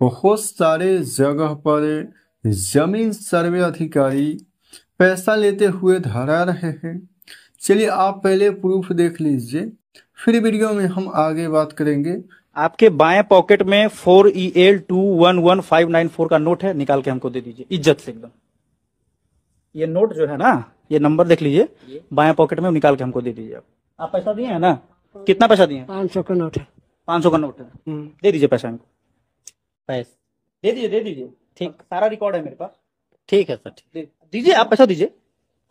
बहुत सारे जगह पर जमीन सर्वे अधिकारी पैसा लेते हुए धरा रहे हैं चलिए आप पहले प्रूफ देख लीजिए फिर वीडियो में हम आगे बात करेंगे आपके बाएं पॉकेट में four E L two one one five nine four का नोट है निकाल के हमको दे दीजिए इज्जत से एकदम ये नोट जो है ना ये नंबर देख लीजिए बाएं पॉकेट में निकाल के हमको दे दीजिए आप पैसा दिए है ना हाँ। कितना पैसा दिए पाँच सौ का नोट है पाँच सौ का नोट है हम्म। दे दीजिए पैसा हमको पैसे दे दीजिए दे दीजिए ठीक सारा रिकॉर्ड है मेरे पास ठीक है सर ठीक दीजिए आप पैसा दीजिए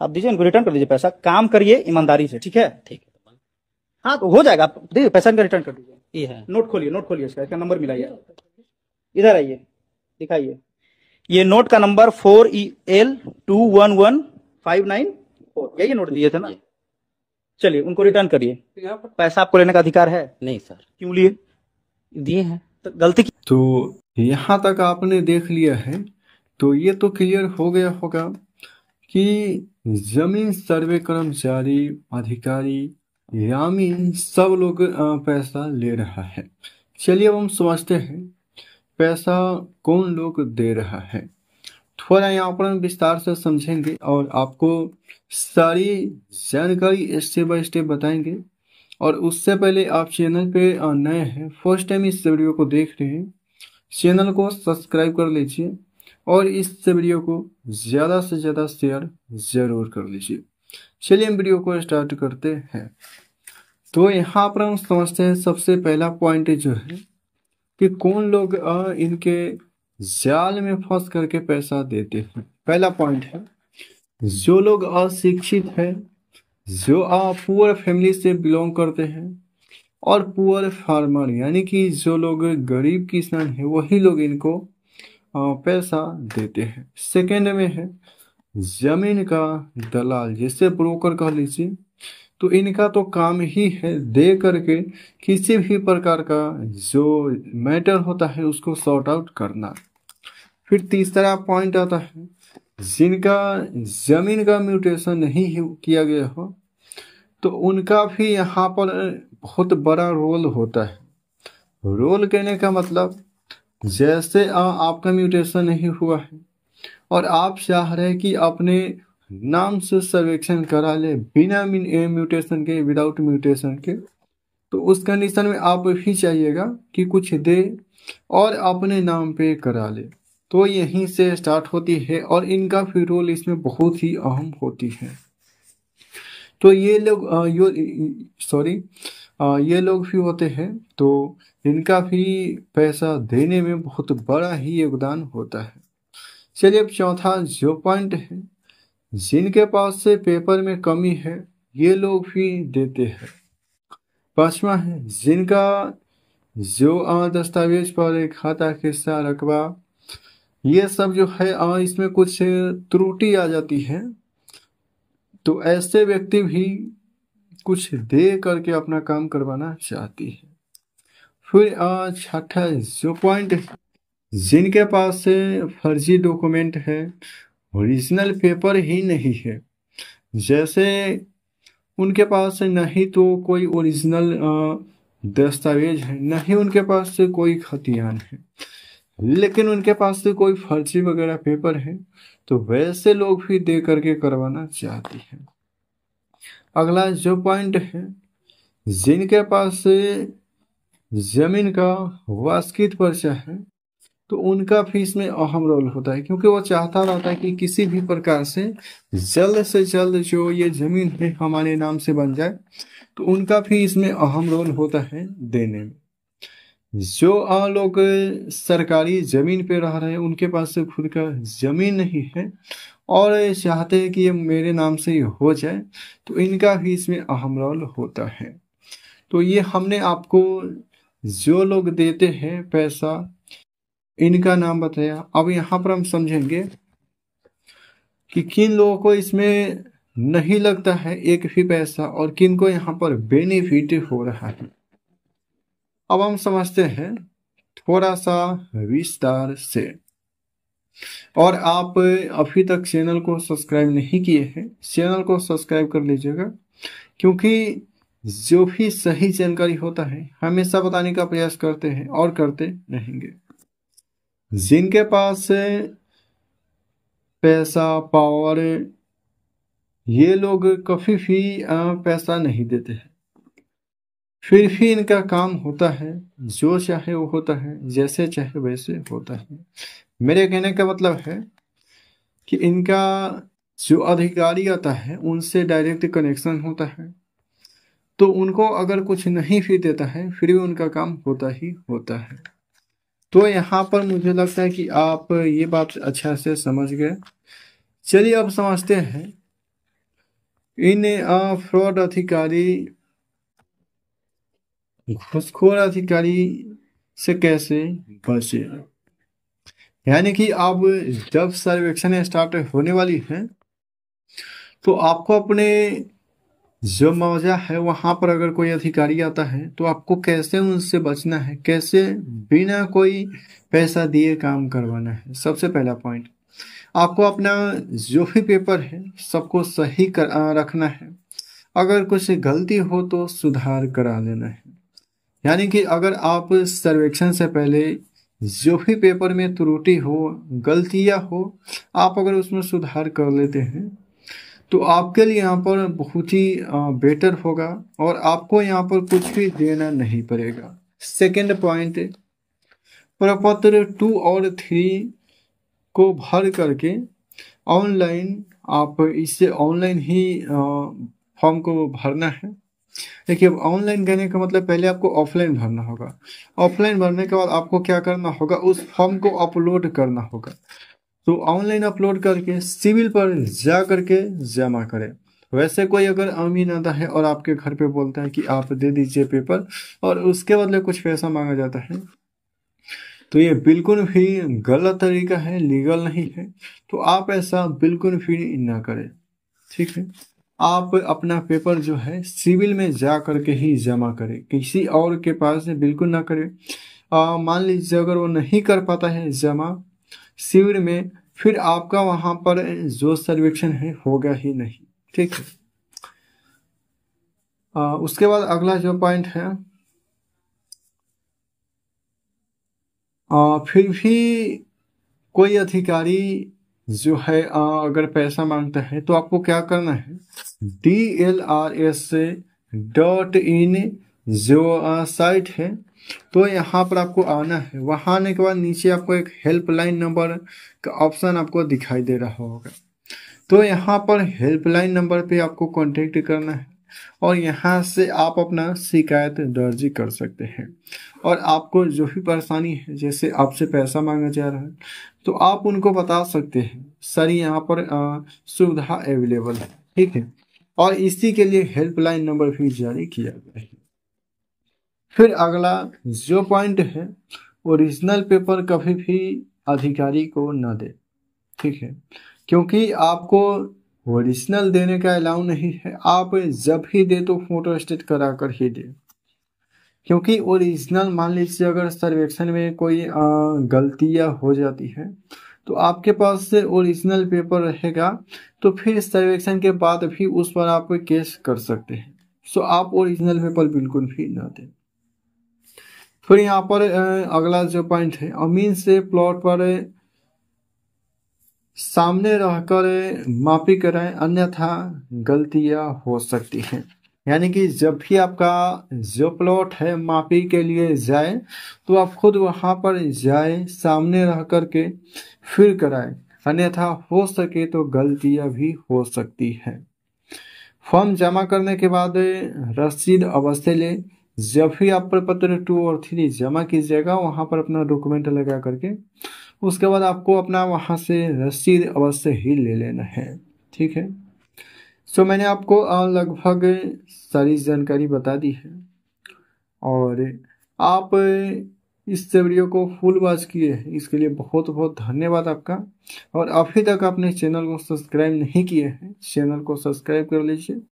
आप दीजिए उनको रिटर्न कर दीजिए पैसा काम करिए ईमानदारी से ठीक है ठीक है तो हाँ तो हो जाएगा आप देखिए पैसा इनका रिटर्न कर दीजिए ये है नोट खोलिए नोट खोलिए इसका इसका नंबर मिलाइए इधर आइए दिखाइए ये नोट का number four E L two one one five nine four यही नोट दिए थे ना चलिए उनको रिटर्न करिए पैसा आपको लेने का अधिकार है नहीं सर क्यों लिए दिए हैं तो गलती की तो यहाँ तक आपने देख लिया है तो ये तो क्लियर हो गया होगा कि जमीन सर्वे कर्मचारी अधिकारी यामीन सब लोग पैसा ले रहा है चलिए अब हम समझते हैं पैसा कौन लोग दे रहा है थोड़ा यहाँ पर हम विस्तार से समझेंगे और आपको सारी जानकारी स्टेप बाय स्टेप बताएंगे और उससे पहले आप चैनल पे नए हैं फर्स्ट टाइम इस वीडियो को देख रहे हैं चैनल को सब्सक्राइब कर लीजिए और इस वीडियो को ज़्यादा से ज़्यादा शेयर ज़रूर कर लीजिए चलिए हम वीडियो को स्टार्ट करते हैं तो यहाँ पर हम समझते हैं सबसे पहला पॉइंट जो है कि कौन लोग इनके जाल में फंस करके पैसा देते हैं पहला पॉइंट है जो लोग अशिक्षित हैं जो पुअर फैमिली से बिलोंग करते हैं और पुअर फार्मर यानी कि जो लोग गरीब किसान है वही लोग इनको पैसा देते हैं सेकेंड में है जमीन का दलाल जैसे ब्रोकर कह लीजिए तो इनका तो काम ही है दे करके किसी भी प्रकार का जो मैटर होता है उसको सॉर्ट आउट करना फिर तीसरा पॉइंट आता है जिनका जमीन का म्यूटेशन नहीं किया गया हो तो उनका भी यहाँ पर बहुत बड़ा रोल होता है रोल कहने का मतलब जैसे आ, आपका म्यूटेशन नहीं हुआ है और आप चाह रहे कि अपने नाम से सर्वेक्षण करा ले बिना म्यूटेशन के विदाउट म्यूटेशन के तो उस कंडीशन में आप भी चाहिएगा कि कुछ दे और अपने नाम पे करा ले तो यहीं से स्टार्ट होती है और इनका फिर रोल इसमें बहुत ही अहम होती है तो ये लोग सॉरी ये लोग भी होते हैं तो इनका भी पैसा देने में बहुत बड़ा ही योगदान होता है चलिए अब चौथा जो पॉइंट है जिनके पास से पेपर में कमी है ये लोग भी देते हैं पांचवा है जिनका जो दस्तावेज पर एक खाता खिस्सा रकबा ये सब जो है आ, इसमें कुछ त्रुटि आ जाती है तो ऐसे व्यक्ति भी कुछ दे करके अपना काम करवाना चाहती है फिर छठा जो पॉइंट जिनके पास फर्जी डॉक्यूमेंट है ओरिजिनल पेपर ही नहीं है जैसे उनके पास नहीं तो कोई ओरिजिनल दस्तावेज है नहीं उनके पास से कोई खतियान है लेकिन उनके पास से कोई फर्जी वगैरह पेपर है तो वैसे लोग भी दे करके करवाना चाहती है अगला जो पॉइंट है जिनके पास जमीन का वास्कित पर्चा है तो उनका भी इसमें अहम रोल होता है क्योंकि वो चाहता रहता है कि किसी भी प्रकार से जल्द से जल्द जो ये जमीन है हमारे नाम से बन जाए तो उनका भी इसमें अहम रोल होता है देने में जो लोग सरकारी जमीन पे रह रहे हैं उनके पास से खुद का जमीन नहीं है और चाहते हैं कि ये मेरे नाम से ही हो जाए तो इनका भी इसमें अहम रोल होता है तो ये हमने आपको जो लोग देते हैं पैसा इनका नाम बताया अब यहाँ पर हम समझेंगे कि किन लोगों को इसमें नहीं लगता है एक भी पैसा और किन को यहाँ पर बेनिफिट हो रहा है अब हम समझते हैं थोड़ा सा विस्तार से और आप अभी तक चैनल को सब्सक्राइब नहीं किए हैं चैनल को सब्सक्राइब कर लीजिएगा क्योंकि जो भी सही जानकारी होता है हमेशा बताने का प्रयास करते हैं और करते रहेंगे जिनके पास पैसा पावर ये लोग कभी भी पैसा नहीं देते हैं फिर भी इनका काम होता है जो चाहे वो होता है जैसे चाहे वैसे होता है मेरे कहने का मतलब है कि इनका जो अधिकारी आता है उनसे डायरेक्ट कनेक्शन होता है तो उनको अगर कुछ नहीं भी देता है फिर भी उनका काम होता ही होता है तो यहाँ पर मुझे लगता है कि आप ये बात अच्छा से समझ गए चलिए अब समझते हैं इन फ्रॉड अधिकारी घुसखोर अधिकारी से कैसे बचे यानी कि अब जब सर्वेक्षण स्टार्ट होने वाली है तो आपको अपने जो मौजा है वहां पर अगर कोई अधिकारी आता है तो आपको कैसे उनसे बचना है कैसे बिना कोई पैसा दिए काम करवाना है सबसे पहला पॉइंट आपको अपना जो भी पेपर है सबको सही कर रखना है अगर कुछ गलती हो तो सुधार करा लेना है यानी कि अगर आप सर्वेक्षण से पहले जो भी पेपर में त्रुटि हो गलतियाँ हो आप अगर उसमें सुधार कर लेते हैं तो आपके लिए यहाँ पर बहुत ही बेटर होगा और आपको यहाँ पर कुछ भी देना नहीं पड़ेगा सेकेंड पॉइंट प्रपत्र टू और थ्री को भर करके ऑनलाइन आप इसे ऑनलाइन ही फॉर्म को भरना है देखिए ऑनलाइन देने का मतलब पहले आपको ऑफलाइन भरना होगा ऑफलाइन भरने के बाद आपको क्या करना होगा उस फॉर्म को अपलोड करना होगा तो ऑनलाइन अपलोड करके सिविल पर जा करके जमा करें वैसे कोई अगर अमीन आता है और आपके घर पे बोलता है कि आप दे दीजिए पेपर और उसके बदले कुछ पैसा मांगा जाता है तो ये बिल्कुल भी गलत तरीका है लीगल नहीं है तो आप ऐसा बिल्कुल भी ना करें ठीक है आप अपना पेपर जो है सिविल में जा करके ही जमा करें किसी और के पास बिल्कुल ना करें मान लीजिए अगर वो नहीं कर पाता है जमा सिविल में फिर आपका वहां पर जो सर्वेक्षण है होगा ही नहीं ठीक है आ, उसके बाद अगला जो पॉइंट है आ, फिर भी कोई अधिकारी जो है अगर पैसा मांगता है तो आपको क्या करना है D L R S dot in जो साइट है तो यहाँ पर आपको आना है वहाँ आने के बाद नीचे आपको एक हेल्पलाइन नंबर का ऑप्शन आपको दिखाई दे रहा होगा तो यहाँ पर हेल्पलाइन नंबर पे आपको कांटेक्ट करना है और यहाँ से आप अपना शिकायत दर्ज कर सकते हैं और आपको जो भी परेशानी है जैसे आपसे पैसा मांगा जा रहा है तो आप उनको बता सकते हैं सर यहाँ पर सुविधा अवेलेबल है ठीक है और इसी के लिए हेल्पलाइन नंबर भी जारी किया गया है फिर अगला जो पॉइंट है ओरिजिनल पेपर कभी भी अधिकारी को ना दे ठीक है क्योंकि आपको ओरिजिनल देने का अलाउ नहीं है आप जब ही दे तो फोटो स्टेट करा कर ही दे क्योंकि ओरिजिनल मान लीजिए अगर सर्वेक्षण में कोई गलतियाँ हो जाती है तो आपके पास से ओरिजिनल पेपर रहेगा तो फिर सर्वेक्षण के बाद भी उस पर आप केस कर सकते हैं सो आप ओरिजिनल पेपर बिल्कुल भी ना दें फिर यहाँ पर अगला जो पॉइंट है अमीन से प्लॉट पर सामने रहकर माफी करें अन्यथा गलतियां हो सकती हैं यानी कि जब भी आपका जो प्लॉट है माफी के लिए जाए तो आप खुद वहां पर जाए सामने रह कर के फिर कराए अन्यथा हो सके तो गलतियां भी हो सकती है फॉर्म जमा करने के बाद रसीद अवश्य ले जब भी आप प्रपत्र टू और थ्री जमा कीजिएगा वहां पर अपना डॉक्यूमेंट लगा करके उसके बाद आपको अपना वहाँ से रसीद अवश्य ही ले लेना है ठीक है सो मैंने आपको लगभग सारी जानकारी बता दी है और आप इस वीडियो को फुल वॉच किए हैं इसके लिए बहुत बहुत धन्यवाद आपका और अभी तक आपने चैनल को सब्सक्राइब नहीं किए हैं चैनल को सब्सक्राइब कर लीजिए